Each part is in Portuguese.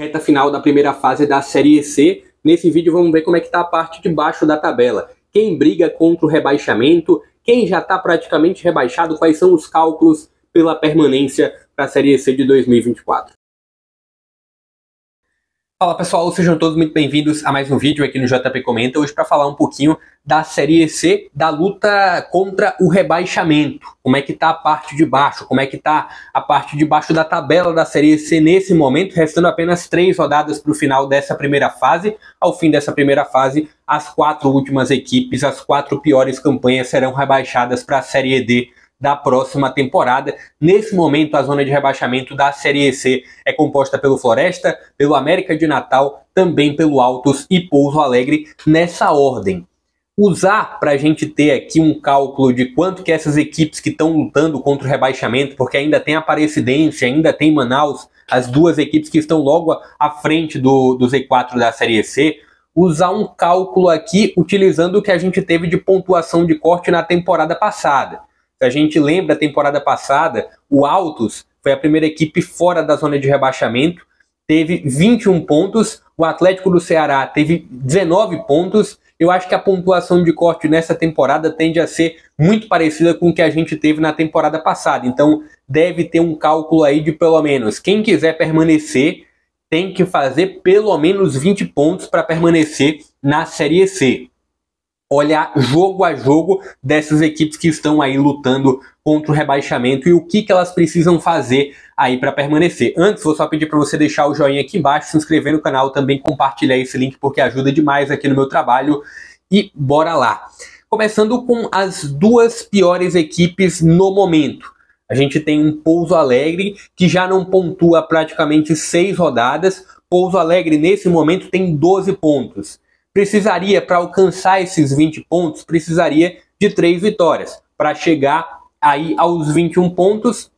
reta final da primeira fase da Série C. Nesse vídeo vamos ver como é que está a parte de baixo da tabela. Quem briga contra o rebaixamento, quem já está praticamente rebaixado, quais são os cálculos pela permanência para a Série C de 2024. Fala pessoal, sejam todos muito bem-vindos a mais um vídeo aqui no JP Comenta, hoje para falar um pouquinho da Série C, da luta contra o rebaixamento. Como é que tá a parte de baixo, como é que tá a parte de baixo da tabela da Série C nesse momento, restando apenas três rodadas para o final dessa primeira fase. Ao fim dessa primeira fase, as quatro últimas equipes, as quatro piores campanhas serão rebaixadas para a Série D da próxima temporada. Nesse momento, a zona de rebaixamento da Série C é composta pelo Floresta, pelo América de Natal, também pelo Altos e Pouso Alegre, nessa ordem. Usar para a gente ter aqui um cálculo de quanto que essas equipes que estão lutando contra o rebaixamento, porque ainda tem Aparecidense, ainda tem Manaus, as duas equipes que estão logo à frente do, do Z4 da Série C, usar um cálculo aqui utilizando o que a gente teve de pontuação de corte na temporada passada. Se a gente lembra a temporada passada, o Autos foi a primeira equipe fora da zona de rebaixamento, teve 21 pontos, o Atlético do Ceará teve 19 pontos. Eu acho que a pontuação de corte nessa temporada tende a ser muito parecida com o que a gente teve na temporada passada. Então, deve ter um cálculo aí de pelo menos quem quiser permanecer tem que fazer pelo menos 20 pontos para permanecer na Série C olhar jogo a jogo dessas equipes que estão aí lutando contra o rebaixamento e o que, que elas precisam fazer aí para permanecer. Antes, vou só pedir para você deixar o joinha aqui embaixo, se inscrever no canal, também compartilhar esse link porque ajuda demais aqui no meu trabalho e bora lá. Começando com as duas piores equipes no momento. A gente tem um Pouso Alegre que já não pontua praticamente seis rodadas. Pouso Alegre, nesse momento, tem 12 pontos precisaria, para alcançar esses 20 pontos, precisaria de três vitórias para chegar aí aos 21 pontos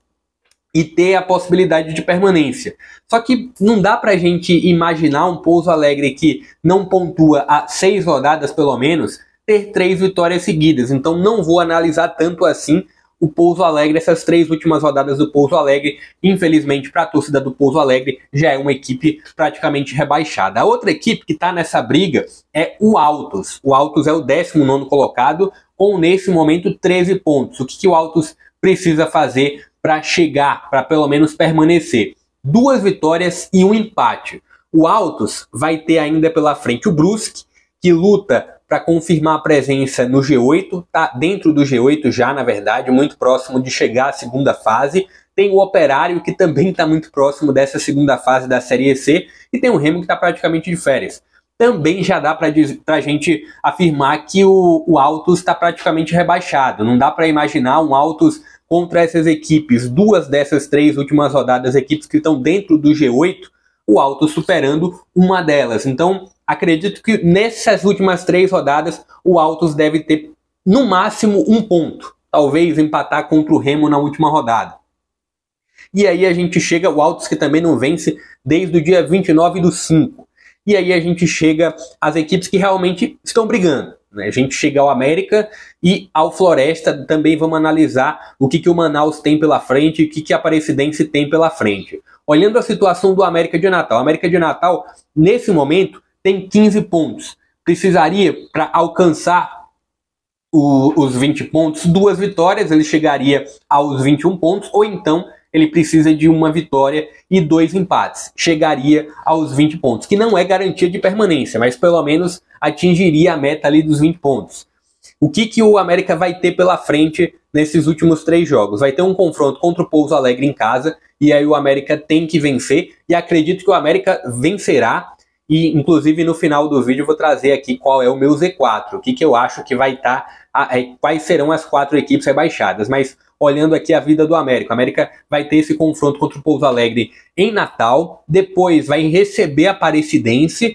e ter a possibilidade de permanência. Só que não dá para a gente imaginar um Pouso Alegre que não pontua a seis rodadas pelo menos ter três vitórias seguidas. Então não vou analisar tanto assim o Pouso Alegre. Essas três últimas rodadas do Pouso Alegre, infelizmente para a torcida do Pouso Alegre, já é uma equipe praticamente rebaixada. A outra equipe que está nessa briga é o Altos. O Altos é o 19 colocado, com nesse momento 13 pontos. O que, que o Altos precisa fazer para chegar, para pelo menos permanecer? Duas vitórias e um empate. O Altos vai ter ainda pela frente o Brusque, que luta para confirmar a presença no G8, está dentro do G8 já, na verdade, muito próximo de chegar à segunda fase. Tem o Operário, que também está muito próximo dessa segunda fase da Série C, e tem o Remo, que está praticamente de férias. Também já dá para a gente afirmar que o, o Autos está praticamente rebaixado. Não dá para imaginar um Autos contra essas equipes, duas dessas três últimas rodadas, equipes que estão dentro do G8, o Autos superando uma delas. Então, Acredito que nessas últimas três rodadas o Autos deve ter no máximo um ponto, talvez empatar contra o Remo na última rodada. E aí a gente chega o Autos que também não vence desde o dia 29 do 5. E aí a gente chega às equipes que realmente estão brigando. Né? A gente chega ao América e ao Floresta também vamos analisar o que, que o Manaus tem pela frente e o que, que a Aparecidense tem pela frente. Olhando a situação do América de Natal. O América de Natal, nesse momento, tem 15 pontos. Precisaria, para alcançar o, os 20 pontos, duas vitórias, ele chegaria aos 21 pontos, ou então ele precisa de uma vitória e dois empates. Chegaria aos 20 pontos, que não é garantia de permanência, mas pelo menos atingiria a meta ali dos 20 pontos. O que, que o América vai ter pela frente nesses últimos três jogos? Vai ter um confronto contra o Pouso Alegre em casa, e aí o América tem que vencer, e acredito que o América vencerá e, inclusive, no final do vídeo vou trazer aqui qual é o meu Z4, o que, que eu acho que vai estar, tá, é, quais serão as quatro equipes rebaixadas. Mas olhando aqui a vida do América, o América vai ter esse confronto contra o Pouso Alegre em Natal, depois vai receber a Parecidense,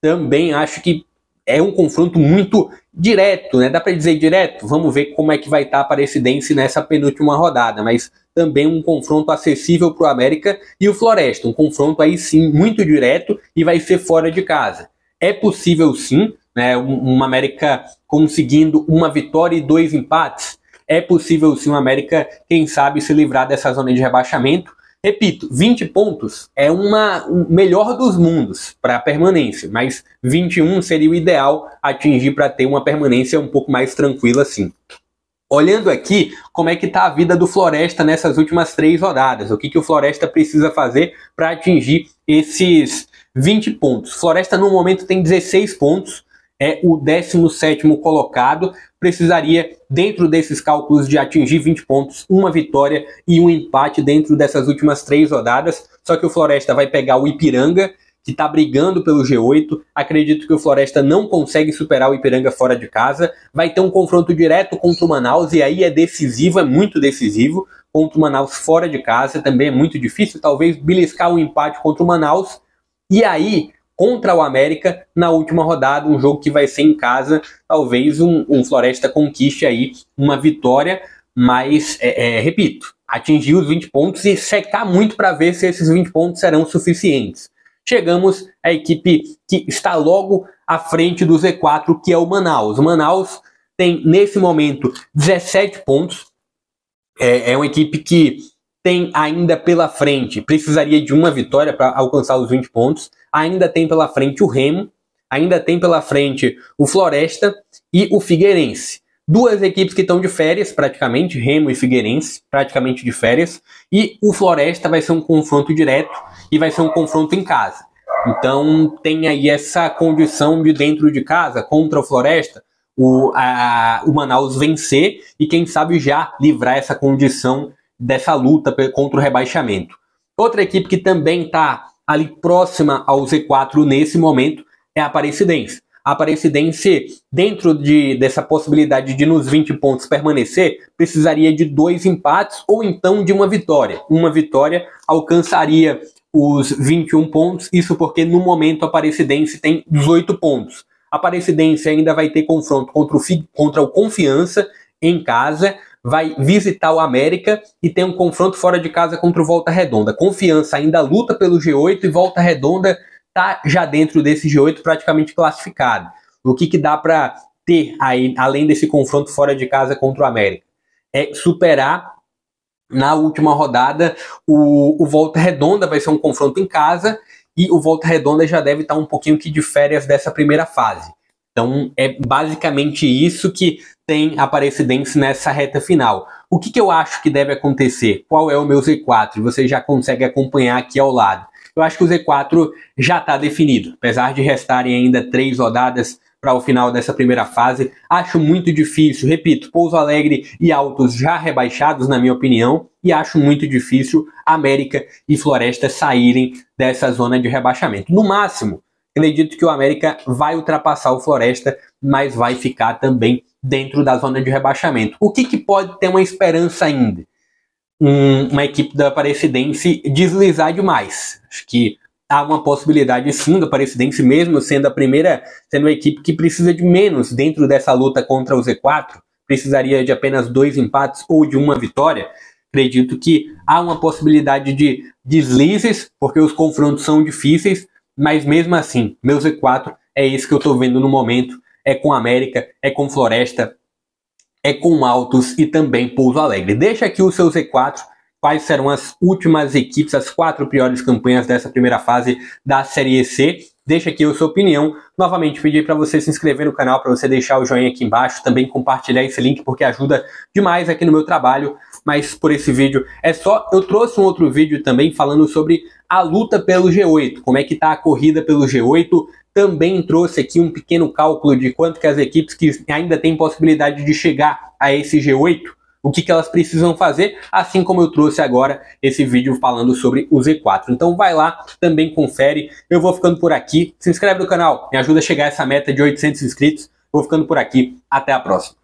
também acho que é um confronto muito direto, né? Dá para dizer direto? Vamos ver como é que vai estar tá a Parecidense nessa penúltima rodada, mas também um confronto acessível para o América e o Floresta, um confronto aí sim muito direto e vai ser fora de casa. É possível sim, né, uma América conseguindo uma vitória e dois empates. É possível sim um América, quem sabe, se livrar dessa zona de rebaixamento. Repito, 20 pontos é uma, melhor dos mundos para a permanência, mas 21 seria o ideal atingir para ter uma permanência um pouco mais tranquila assim. Olhando aqui como é que está a vida do Floresta nessas últimas três rodadas, o que, que o Floresta precisa fazer para atingir esses 20 pontos. Floresta no momento tem 16 pontos, é o 17º colocado, precisaria dentro desses cálculos de atingir 20 pontos, uma vitória e um empate dentro dessas últimas três rodadas, só que o Floresta vai pegar o Ipiranga, que está brigando pelo G8. Acredito que o Floresta não consegue superar o Ipiranga fora de casa. Vai ter um confronto direto contra o Manaus e aí é decisivo, é muito decisivo. Contra o Manaus fora de casa também é muito difícil, talvez beliscar um empate contra o Manaus. E aí, contra o América na última rodada, um jogo que vai ser em casa, talvez um, um Floresta conquiste aí uma vitória, mas, é, é, repito, atingir os 20 pontos e secar muito para ver se esses 20 pontos serão suficientes chegamos à equipe que está logo à frente do Z4, que é o Manaus. O Manaus tem, nesse momento, 17 pontos. É, é uma equipe que tem ainda pela frente, precisaria de uma vitória para alcançar os 20 pontos. Ainda tem pela frente o Remo, ainda tem pela frente o Floresta e o Figueirense. Duas equipes que estão de férias, praticamente, Remo e Figueirense, praticamente de férias. E o Floresta vai ser um confronto direto e vai ser um confronto em casa. Então tem aí essa condição de dentro de casa, contra o Floresta, o, a, o Manaus vencer e quem sabe já livrar essa condição dessa luta contra o rebaixamento. Outra equipe que também está ali próxima ao Z4 nesse momento é a Aparecidense. A Aparecidense, dentro de, dessa possibilidade de nos 20 pontos permanecer, precisaria de dois empates ou então de uma vitória. Uma vitória alcançaria os 21 pontos, isso porque no momento a Aparecidense tem 18 pontos. A Aparecidense ainda vai ter confronto contra o, contra o Confiança em casa, vai visitar o América e tem um confronto fora de casa contra o Volta Redonda. Confiança ainda luta pelo G8 e Volta Redonda está já dentro desse G8 praticamente classificado. O que, que dá para ter aí, além desse confronto fora de casa contra o América? É superar na última rodada, o, o Volta Redonda vai ser um confronto em casa e o Volta Redonda já deve estar um pouquinho que de férias dessa primeira fase. Então é basicamente isso que tem a Aparecidense nessa reta final. O que, que, eu acho que deve acontecer? Qual é o meu Z4? Você já consegue acompanhar aqui ao lado. Eu acho que o Z4 já está definido, apesar de restarem ainda três rodadas para o final dessa primeira fase. Acho muito difícil, repito, Pouso Alegre e Altos já rebaixados, na minha opinião, e acho muito difícil América e Floresta saírem dessa zona de rebaixamento. No máximo, acredito que o América vai ultrapassar o Floresta, mas vai ficar também dentro da zona de rebaixamento. O que, que pode ter uma esperança ainda? Um, uma equipe da Aparecidense deslizar demais. Acho que há uma possibilidade sim do Aparecidense, mesmo sendo a primeira, sendo uma equipe que precisa de menos dentro dessa luta contra o Z4, precisaria de apenas dois empates ou de uma vitória. Acredito que há uma possibilidade de deslizes, porque os confrontos são difíceis, mas mesmo assim, meu Z4 é isso que eu estou vendo no momento. É com América, é com Floresta, é com Altos e também Pouso Alegre. Deixa aqui o seu Z4 quais serão as últimas equipes, as quatro piores campanhas dessa primeira fase da Série C. Deixa aqui a sua opinião. Novamente, pedi para você se inscrever no canal, para você deixar o joinha aqui embaixo, também compartilhar esse link, porque ajuda demais aqui no meu trabalho. Mas por esse vídeo é só. Eu trouxe um outro vídeo também falando sobre a luta pelo G8, como é que está a corrida pelo G8, também trouxe aqui um pequeno cálculo de quanto que as equipes que ainda têm possibilidade de chegar a esse G8 o que, que elas precisam fazer, assim como eu trouxe agora esse vídeo falando sobre o Z4. Então vai lá, também confere. Eu vou ficando por aqui. Se inscreve no canal, me ajuda a chegar a essa meta de 800 inscritos. Vou ficando por aqui. Até a próxima.